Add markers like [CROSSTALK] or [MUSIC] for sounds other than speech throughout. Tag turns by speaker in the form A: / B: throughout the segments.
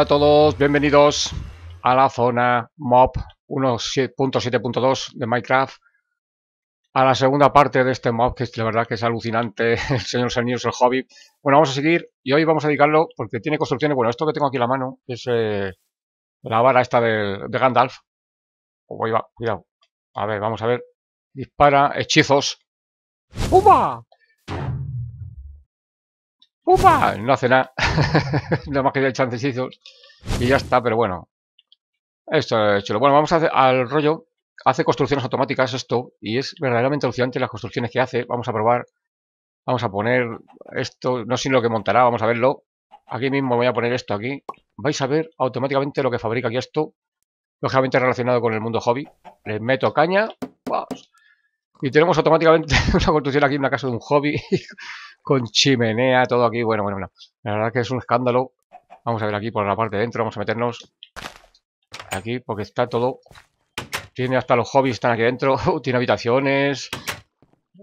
A: a todos, bienvenidos a la zona MOB 1.7.2 de Minecraft. A la segunda parte de este MOB, que es la verdad que es alucinante, [LAUGHS] el señor es el hobby. Bueno, vamos a seguir y hoy vamos a dedicarlo porque tiene construcciones. Bueno, esto que tengo aquí en la mano es eh, la vara esta de, Gandalf. Pues cuidado. A ver, vamos a ver. Dispara hechizos. ¡Pumba! Ah, no hace nada. [LAUGHS] nada más que el Y ya está, pero bueno. Esto es chulo. Bueno, vamos a hacer al rollo. Hace construcciones automáticas esto. Y es verdaderamente alucinante las construcciones que hace. Vamos a probar. Vamos a poner esto. No sé lo que montará. Vamos a verlo. Aquí mismo voy a poner esto aquí. Vais a ver automáticamente lo que fabrica aquí esto. Lógicamente relacionado con el mundo hobby. Le meto caña. Y tenemos automáticamente [LAUGHS] una construcción aquí, en una casa de un hobby, con chimenea, todo aquí. Bueno, bueno, bueno. La verdad que es un escándalo. Vamos a ver aquí por la parte de dentro, vamos a meternos aquí, porque está todo... Tiene hasta los hobbies, están aquí dentro. [LAUGHS] Uh, tiene habitaciones.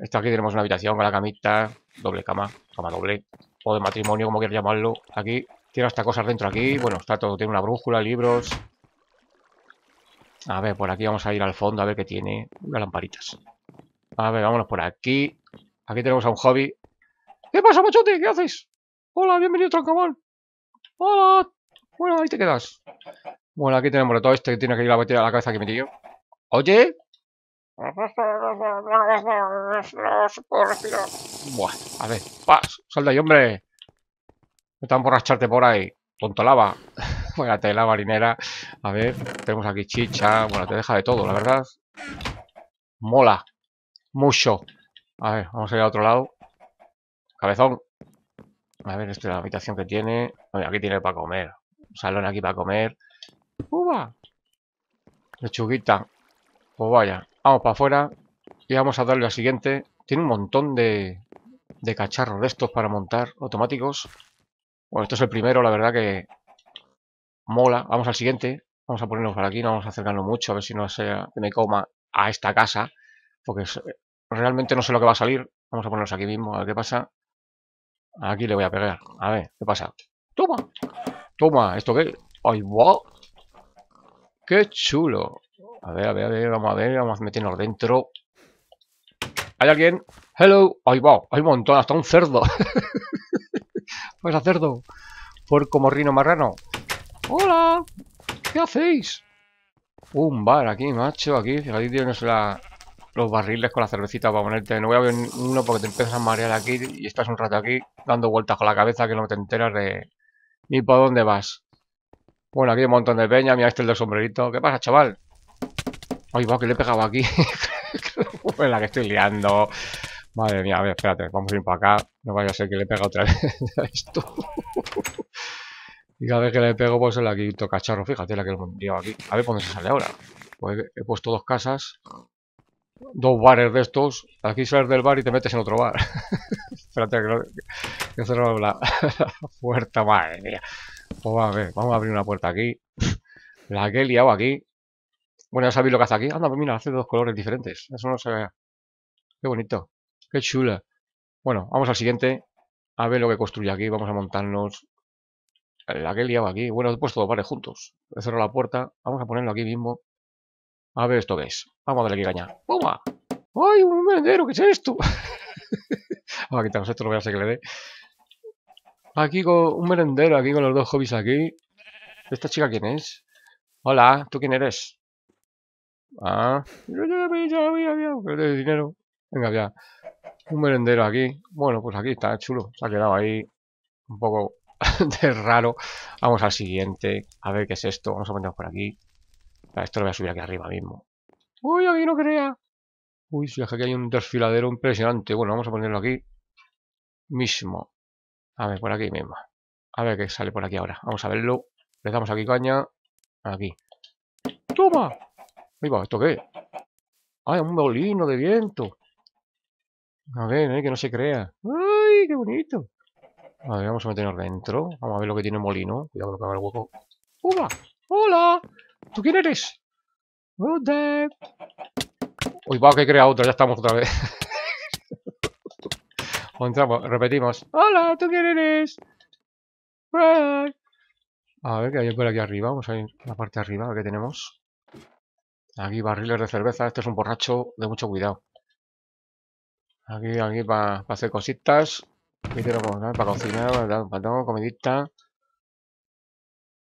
A: está aquí tenemos una habitación con la camita, doble cama, cama doble, o de matrimonio, como quieras llamarlo. Aquí tiene hasta cosas dentro aquí. Bueno, está todo, tiene una brújula, libros. A ver, por aquí vamos a ir al fondo a ver qué tiene. Unas lamparitas. A ver, vámonos por aquí. Aquí tenemos a un hobby. ¿Qué pasa, machote? ¿Qué haces?
B: Hola, bienvenido, troncamón. Hola. Bueno, ahí te
A: quedas. Bueno, aquí tenemos todo este que tiene que ir a la a la cabeza que me tío. Oye. Buah, a ver, pas, sal de ahí, hombre. No te emborracharte por ahí. Tonto lava. [LAUGHS] Buena la marinera. A ver, tenemos aquí chicha. Bueno, te deja de todo, la verdad. Mola. Mucho. A ver, vamos a ir a otro lado. Cabezón. A ver, esta es la habitación que tiene. aquí tiene para comer. Un salón aquí para comer. ¡Uva! Lechuguita. Pues vaya. Vamos para afuera. Y vamos a darle al siguiente. Tiene un montón de, de cacharros de estos para montar automáticos. Bueno, esto es el primero, la verdad que mola. Vamos al siguiente. Vamos a ponernos para aquí, no vamos a acercarnos mucho, a ver si no sea me coma a esta casa. Porque eh, realmente no sé lo que va a salir. Vamos a ponernos aquí mismo, a ver qué pasa. Aquí le voy a pegar. A ver, ¿qué pasa? ¡Toma! ¡Toma! ¿Esto qué? ¡Ay, wow! ¡Qué chulo! A ver, a ver, a ver, vamos a ver, vamos a meternos dentro. ¿Hay alguien? ¡Hello! ¡Ay, wow! Hay un montón, hasta un cerdo. [LAUGHS] pues a cerdo. Por como marrano. ¡Hola! ¿Qué hacéis? Un bar aquí, macho, aquí. Fíjate, no es la, los barriles con la cervecita para ponerte. No voy a ver uno porque te empiezas a marear aquí y estás un rato aquí dando vueltas con la cabeza que no te enteras de ni por dónde vas. Bueno, aquí hay un montón de peña. Mira este el de sombrerito. ¿Qué pasa, chaval? Ay, va, que le he pegado aquí. [LAUGHS] en la que estoy liando. Madre mía, a ver, espérate, vamos a ir para acá. No vaya a ser que le pega otra vez a [LAUGHS] esto. y cada vez que le pego, pues el aquí cacharro. Fíjate la que lo llevo aquí. A ver, dónde se sale ahora? Pues he puesto dos casas dos bares de estos, aquí sales del bar y te metes en otro bar. [LAUGHS] Espérate que, no, que [LAUGHS] la, puerta, madre mía. Pues a ver, vamos a abrir una puerta aquí. La que he liado aquí. Bueno, ya sabéis lo que hace aquí. Anda, pues mira, hace dos colores diferentes. Eso no se ve. Qué bonito. Qué chula. Bueno, vamos al siguiente. A ver lo que construye aquí. Vamos a montarnos. La que he liado aquí. Bueno, he puesto dos bares juntos. He cerrado la puerta. Vamos a ponerlo aquí mismo. A ver esto ves, es. Vamos a ver aquí caña. ¡Pumba!
B: ¡Ay, un merendero! ¿Qué es esto? [LAUGHS]
A: Vamos a quitarnos esto, lo voy a hacer que le dé. Aquí con un merendero, aquí con los dos hobbies aquí. ¿Esta chica quién es? Hola, ¿tú quién eres? Ah. dinero? Venga, ya. Un merendero aquí. Bueno, pues aquí está, chulo. Se ha quedado ahí un poco [LAUGHS] de raro. Vamos al siguiente. A ver qué es esto. Vamos a ponernos por aquí. Esto lo voy a subir aquí arriba mismo.
B: Uy, aquí no crea.
A: Uy, si es que aquí hay un desfiladero impresionante. Bueno, vamos a ponerlo aquí mismo. A ver, por aquí mismo. A ver qué sale por aquí ahora. Vamos a verlo. Le damos aquí caña. Aquí. ¡Toma! Ahí ¿esto qué? ¡Ay, un molino de viento! A ver, eh, que no se crea.
B: ¡Ay, qué bonito!
A: A ver, vamos a meternos dentro. Vamos a ver lo que tiene el molino. Cuidado que va haga el hueco.
B: toma ¡Hola! ¿Tú quién eres? Uy,
A: va, que crea otro, ya estamos otra vez. [LAUGHS] entramos, repetimos.
B: Hola, ¿tú quién eres? A
A: ver, que hay por aquí arriba. Vamos a ir a la parte de arriba qué tenemos. Aquí barriles de cerveza. Este es un borracho de mucho cuidado. Aquí, aquí para hacer cositas. Aquí tenemos para cocinar, para, para, comidita.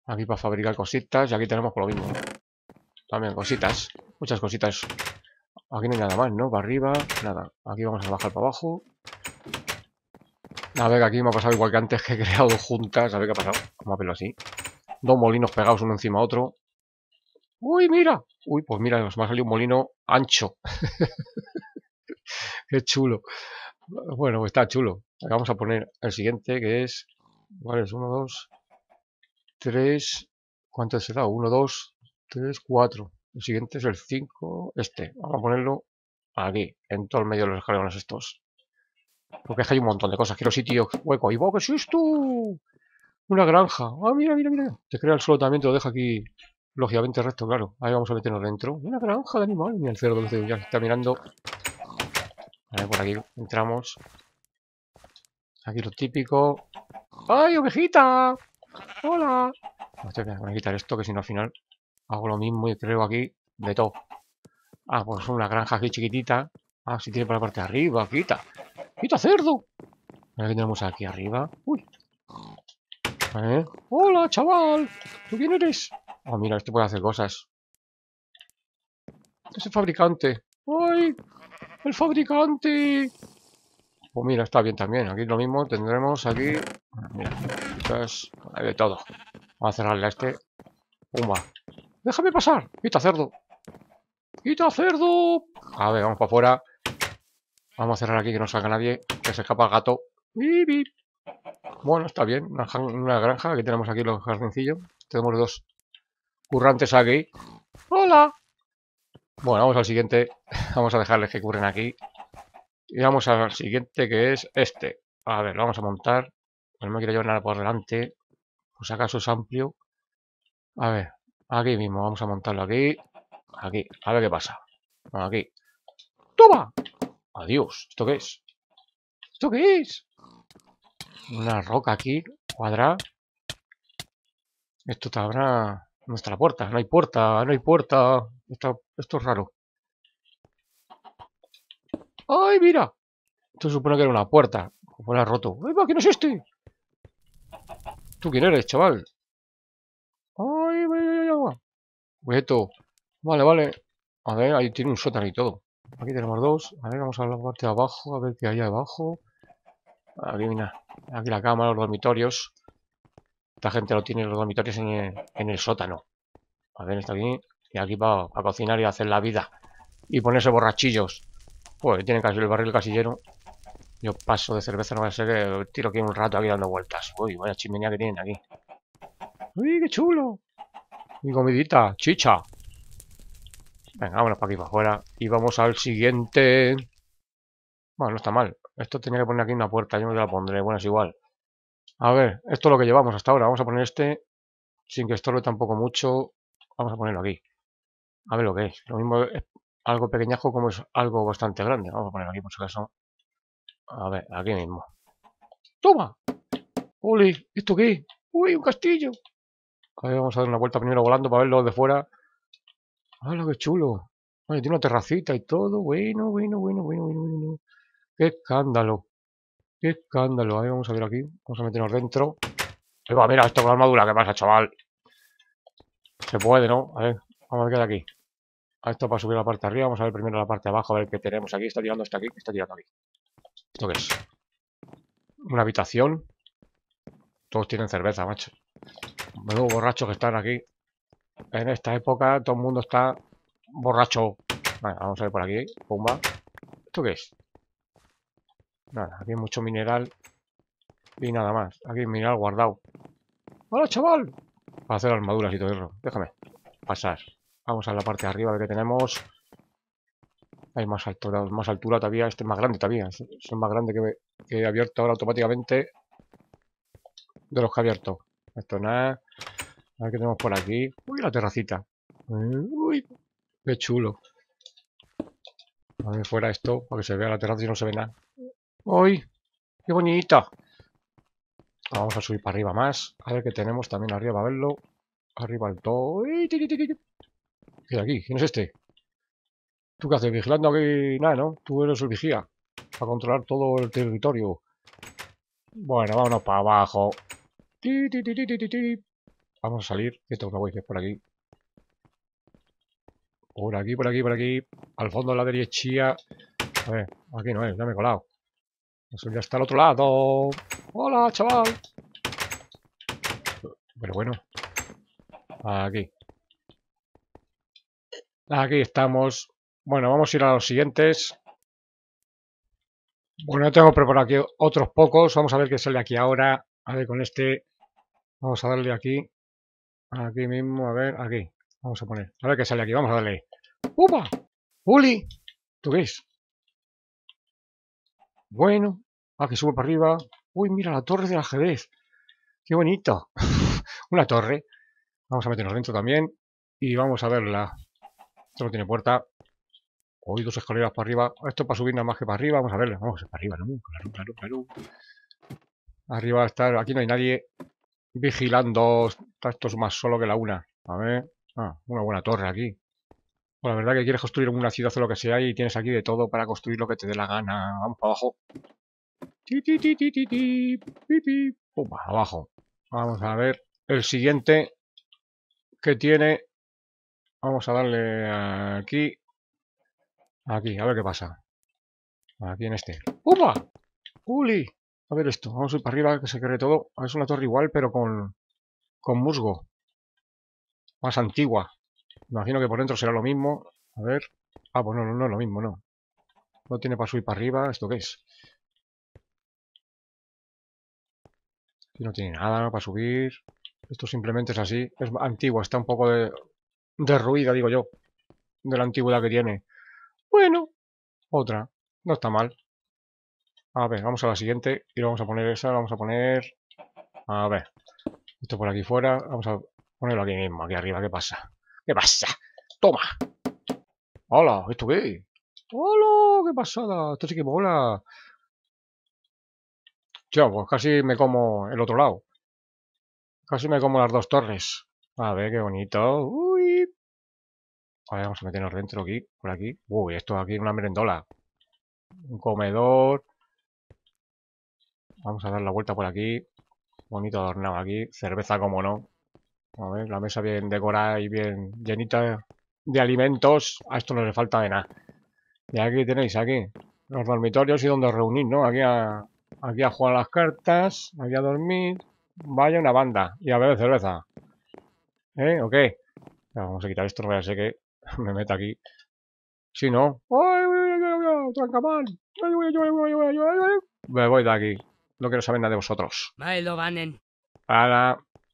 A: Aquí para fabricar cositas. Y aquí tenemos por lo mismo. También cositas. Muchas cositas. Aquí no hay nada más, ¿no? Para arriba, nada. Aquí vamos a bajar para abajo. A ver, aquí me ha pasado igual que antes que he creado juntas. A ver qué ha pasado. Vamos a verlo así. Dos molinos pegados uno encima A otro. ¡Uy, mira! Uy, pues mira, nos ha salido un molino ancho. [LAUGHS] ¡Qué chulo! Bueno, pues está chulo. vamos a poner el siguiente, que es... ¿Cuál es? Uno, dos... 3, ¿Cuánto será? 1, 2, 3, 4. El siguiente es el 5, este. Vamos a ponerlo aquí, en todo el medio de los escalones estos. Porque es hay un montón de cosas. Quiero sitio hueco ¿Y vos qué es tú? Una granja. Ah, mira, mira, mira. Te crea el suelo también, te lo deja aquí, lógicamente, recto, claro. Ahí vamos a meternos dentro. Una granja de animales. Mira el cerdo que ya está mirando. A ver, por aquí entramos. Aquí lo típico.
B: ¡Ay, ovejita! ¡Hola!
A: me voy a quitar esto, que si no al final hago lo mismo y creo aquí de todo. Ah, pues una granja aquí chiquitita. Ah, si tiene para la parte de arriba, quita. ¡Quita cerdo! Mira que tenemos aquí arriba. ¡Uy! ¡Hola, chaval! ¿Tú quién eres? Ah, mira, este puede hacer cosas. Este es el fabricante.
B: ¡Ay! ¡El fabricante!
A: Pues mira, está bien también. Aquí lo mismo tendremos aquí. Mira, quizás hay de todo. Vamos a cerrarle a este. Pumba.
B: ¡Déjame pasar! ¡Quita cerdo! ¡Quita cerdo!
A: A ver, vamos para afuera. Vamos a cerrar aquí que no salga nadie. Que se escapa el gato. ¡Bip, Bueno, está bien. Una, granja. Aquí tenemos aquí los jardincillos. Tenemos dos currantes aquí. ¡Hola! Bueno, vamos al siguiente. [LAUGHS] Vamos a dejarles que curren aquí. Y vamos al siguiente que es este. A ver, lo vamos a montar. Pues no me quiero llevar nada por delante. Pues acaso es amplio. A ver, aquí mismo. Vamos a montarlo aquí. Aquí. A ver qué pasa. Aquí. ¡Toma! Adiós. ¿Esto qué es? ¿Esto qué es? Una roca aquí. Cuadra. Esto te habrá... nuestra puerta. No hay puerta. No hay puerta. Esto, esto es raro. ¡Ay, mira! Esto supone que era una puerta. Como la roto. ¡Ay, va! ¿Quién es este? ¿Tú quién eres, chaval?
B: ¡Ay, vaya, va!
A: Pues vale, vale. A ver, ahí tiene un sótano y todo. Aquí tenemos dos. A ver, vamos a la parte de abajo. A ver qué hay abajo. Aquí, mira. Aquí la cama, los dormitorios. Esta gente lo tiene los dormitorios en el, sótano. A ver, está aquí. Y aquí para cocinar y hacer la vida. Y ponerse borrachillos. Pues tiene casi el barril casi lleno. Yo paso de cerveza, no va a ser que tiro aquí un rato aquí dando vueltas. Uy, vaya chimenea que tienen aquí. Uy, qué chulo. Mi comidita, chicha. Venga, vámonos para aquí para afuera. Y vamos al siguiente. Bueno, no está mal. Esto tenía que poner aquí una puerta. Yo me la pondré. Bueno, es igual. A ver, esto es lo que llevamos hasta ahora. Vamos a poner este. Sin que estorbe tampoco mucho. Vamos a ponerlo aquí. A ver lo que es. Lo mismo algo pequeñajo como es algo bastante grande. Vamos a poner aquí por si acaso. A ver, aquí mismo.
B: ¡Toma! ¡Ole! ¿Esto qué? ¡Uy, un castillo!
A: vamos a dar una vuelta primero volando para verlo de fuera. lo que chulo! tiene una terracita y todo. Bueno, bueno, bueno, bueno, bueno, ¡Qué escándalo! ¡Qué escándalo! Ahí vamos a ver aquí. Vamos a meternos dentro. mira, esto con la armadura. ¿Qué pasa, chaval? Se puede, ¿no? A ver, vamos a ver qué hay aquí. Ah, esto para subir la parte de arriba. Vamos a ver primero la parte de abajo, a ver qué tenemos aquí. Está tirando hasta aquí, está tirando aquí. ¿Esto qué es? Una habitación. Todos tienen cerveza, macho. Menudo borrachos que están aquí. En esta época todo el mundo está borracho. Vale, vamos a ver por aquí. Pumba. ¿Esto qué es? Nada, aquí hay mucho mineral. Y nada más. Aquí hay mineral guardado. ¡Hola, chaval! Para hacer armaduras y todo eso. Déjame pasar. Vamos a la parte de arriba, a ver qué tenemos. Hay más altura, más altura todavía. Este es más grande todavía. Son este es más grande que, he abierto ahora automáticamente de los que he abierto. Esto nada. A ver qué tenemos por aquí. Uy, la terracita. Uy, qué chulo. A ver fuera esto, para que se vea la terraza y no se ve nada. ¡Uy! ¡Qué bonita! Vamos a subir para arriba más. A ver qué tenemos también arriba, a verlo. Arriba el todo. ¿Qué aquí? ¿Quién es este? ¿Tú qué haces? Vigilando aquí nada, ¿no? Tú eres el vigía. Para controlar todo el territorio. Bueno, vámonos para abajo. Vamos a salir. Esto es que es por aquí. Por aquí, por aquí, por aquí. Al fondo de la derecha. A ver, aquí no es, ya me he colado. Eso ya está al otro lado. ¡Hola, chaval! Pero bueno. Aquí. Aquí estamos. Bueno, vamos a ir a los siguientes. Bueno, tengo preparado aquí otros pocos. Vamos a ver qué sale aquí ahora. A ver, con este. Vamos a darle aquí. Aquí mismo, a ver, aquí. Vamos a poner. A ver qué sale aquí. Vamos a darle. ¡Upa! ¡Uli! ¿Tú ves? Bueno. Ah, que sube para arriba. Uy, mira, la torre del ajedrez. ¡Qué bonito! [LAUGHS] Una torre. Vamos a meternos dentro también. Y vamos a verla. Esto no tiene puerta. Hoy dos escaleras para arriba. Esto para subir nada más que para arriba. Vamos a verlo. Vamos, para arriba, ¿no? Claro, claro, Arriba está... Aquí no hay nadie vigilando. esto es más solo que la una. A ver. Ah, una buena torre aquí. Pues la verdad que quieres construir una ciudad o lo que sea y tienes aquí de todo para construir lo que te dé la gana. Vamos para abajo.
B: Ti, ti,
A: abajo. Vamos a ver el siguiente que tiene Vamos a darle aquí. Aquí, a ver qué pasa. Aquí en este. ¡Upa! ¡Uli! A ver esto. Vamos a ir para arriba, que se cree todo. Ah, es una torre igual, pero con, con musgo. Más antigua. Imagino que por dentro será lo mismo. A ver. Ah, pues no, no, no, lo mismo, no. No tiene para subir para arriba. ¿Esto qué es? Aquí no tiene nada para subir. Esto simplemente es así. Es antigua, está un poco de, derruida, digo yo, de la antigüedad que tiene. Bueno, otra. No está mal. A ver, vamos a la siguiente. Y vamos a poner esa, vamos a poner... A ver. Esto por aquí fuera. Vamos a ponerlo aquí mismo, aquí arriba. ¿Qué pasa? ¿Qué pasa? ¡Toma! ¡Hola! ¿Esto qué? ¡Hola! ¡Qué pasada! Esto sí que mola. Yo, pues casi me como el otro lado. Casi me como las dos torres. A ver, qué bonito. Uh, vamos a meternos dentro aquí, por aquí. Uy, esto aquí es una merendola. Un comedor. Vamos a dar la vuelta por aquí. Bonito adornado aquí. Cerveza, como no. A ver, la mesa bien decorada y bien llenita de alimentos. A esto no le falta de nada. Y aquí tenéis, aquí, los dormitorios y donde reunir, ¿no? Aquí a, aquí a jugar las cartas, aquí a dormir. Vaya una banda. Y a ver cerveza. ¿Eh? ¿O qué? Vamos a quitar esto, no sé a que [LAUGHS] me meto aquí. Si no... Me voy de aquí. No quiero saber nada de vosotros. Vale, lo ganen.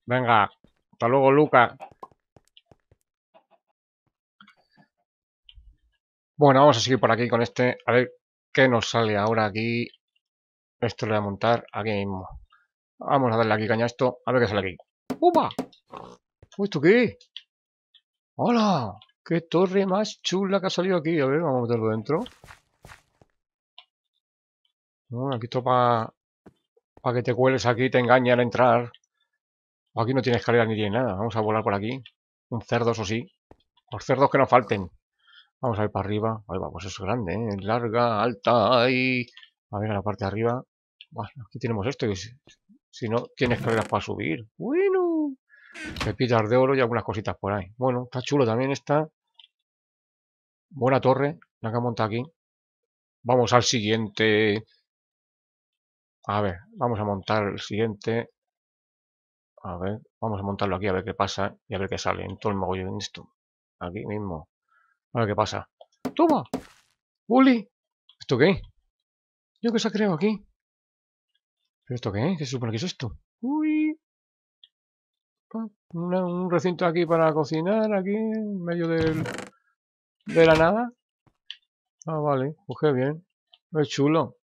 A: venga. Hasta luego, Luca. Bueno, vamos a seguir por aquí con este. A ver qué nos sale ahora aquí. Esto lo voy a montar aquí mismo. Vamos a darle aquí caña a esto. A ver qué sale aquí.
B: ¡Upa! ¿Esto qué?
A: ¡Hola! Qué torre más chula que ha salido aquí. A ver, vamos a meterlo dentro. aquí esto para que te cueles aquí, te engañe al entrar. Aquí no tiene escalera ni tiene nada. Vamos a volar por aquí. Un cerdo, eso sí. Los cerdos que nos falten. Vamos a ir para arriba. Ahí va, pues es grande, ¿eh? Larga, alta y... A ver, a la parte de arriba. Bueno, aquí tenemos esto. si, no, tiene escaleras para subir. Bueno. Pepitas de oro y algunas cositas por ahí. Bueno, está chulo también esta. Buena torre, la que ha montado aquí. Vamos al siguiente. A ver, vamos a montar el siguiente. A ver, vamos a montarlo aquí a ver qué pasa y a ver qué sale en todo el mogollón esto. Aquí mismo. A ver qué pasa.
B: ¡Toma! ¡Uli! ¿Esto qué? ¿Yo qué se ha creado aquí?
A: ¿Pero esto qué? ¿Qué se supone que es esto?
B: ¡Uy! Ah, un recinto aquí para cocinar, aquí en
A: medio del... ¿De la nada? Ah, vale, pues bien. Es chulo.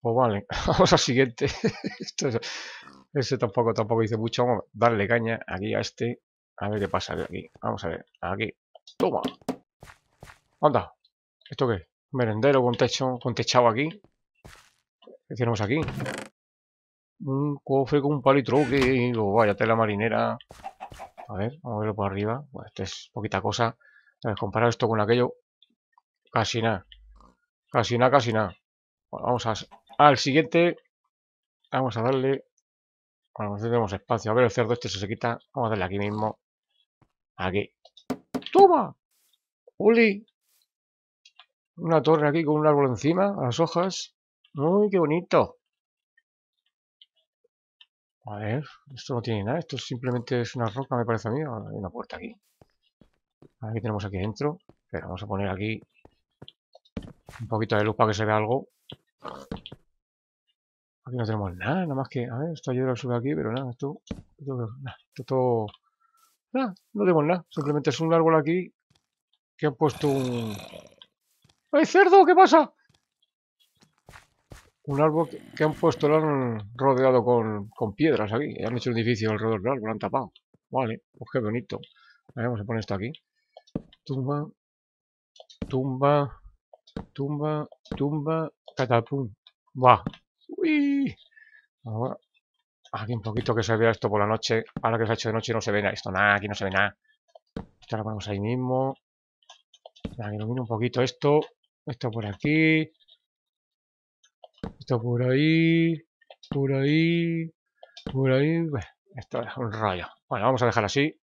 A: Pues vale, [LAUGHS] vamos al siguiente. [LAUGHS] Ese tampoco, tampoco dice mucho. Vamos a darle caña aquí a este. A ver qué pasa de aquí. Vamos a ver. Aquí. Toma. Anda. ¿Esto qué? Merendero con techo, con techado aquí. ¿Qué tenemos aquí? Un cofre con un palo y luego Vaya tela marinera. A ver, vamos a verlo por arriba. Bueno, pues esto es poquita cosa. A eh, comparar esto con aquello. Casi nada. Casi nada, casi nada. vamos al siguiente. Vamos a darle... Bueno, no tenemos espacio. A ver, el cerdo este se, se quita. Vamos a darle aquí mismo. Aquí.
B: ¡Toma! ¡Uli! Una torre aquí con un árbol
A: encima, las hojas. ¡Uy, qué bonito! A ver, esto no tiene nada. Esto simplemente es una roca, me parece a mí. Hay una puerta aquí. Aquí tenemos aquí dentro. Pero vamos a poner aquí un poquito de luz para que se vea algo. Aquí no tenemos nada, nada más que... A ver, esto yo lo sube aquí, pero nada, esto... no tenemos nada. Simplemente es un árbol aquí que han puesto un...
B: ¡Ay, cerdo! ¿Qué pasa?
A: Un árbol que han puesto, lo han rodeado con, con piedras aquí. Han hecho un edificio alrededor del árbol, lo han tapado. Vale, pues qué bonito. A ver, vamos a poner esto aquí tumba, tumba, tumba, tumba, catapum. ¡Buah! ¡Uy! Ahora, aquí un poquito que se vea esto por la noche. Ahora que se ha hecho de noche no se ve nada. Esto nada, aquí no se ve nada. Esto lo ponemos ahí mismo. Aquí un poquito esto. Esto por aquí. Esto por ahí. Por ahí. Por ahí. Esto es un rayo Bueno, vamos a dejar así.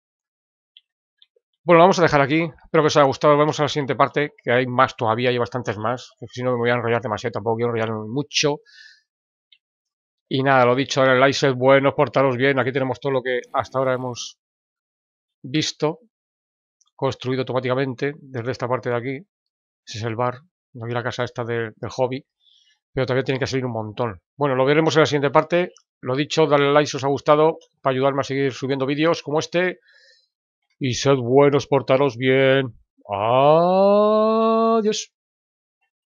A: Bueno, lo vamos a dejar aquí. Espero que os haya gustado. Nos vemos en la siguiente parte, que hay más todavía, hay bastantes más. Si no, me voy a enrollar demasiado, tampoco a enrollar mucho. Y nada, lo dicho, darle el like es bueno, portaros bien. Aquí tenemos todo lo que hasta ahora hemos visto, construido automáticamente desde esta parte de aquí. Ese es el bar, no vi la casa esta del hobby, pero todavía tiene que salir un montón. Bueno, lo veremos en la siguiente parte. Lo dicho, dale like si os ha gustado para ayudarme a seguir subiendo vídeos como este y sed buenos, portaros bien. Adiós.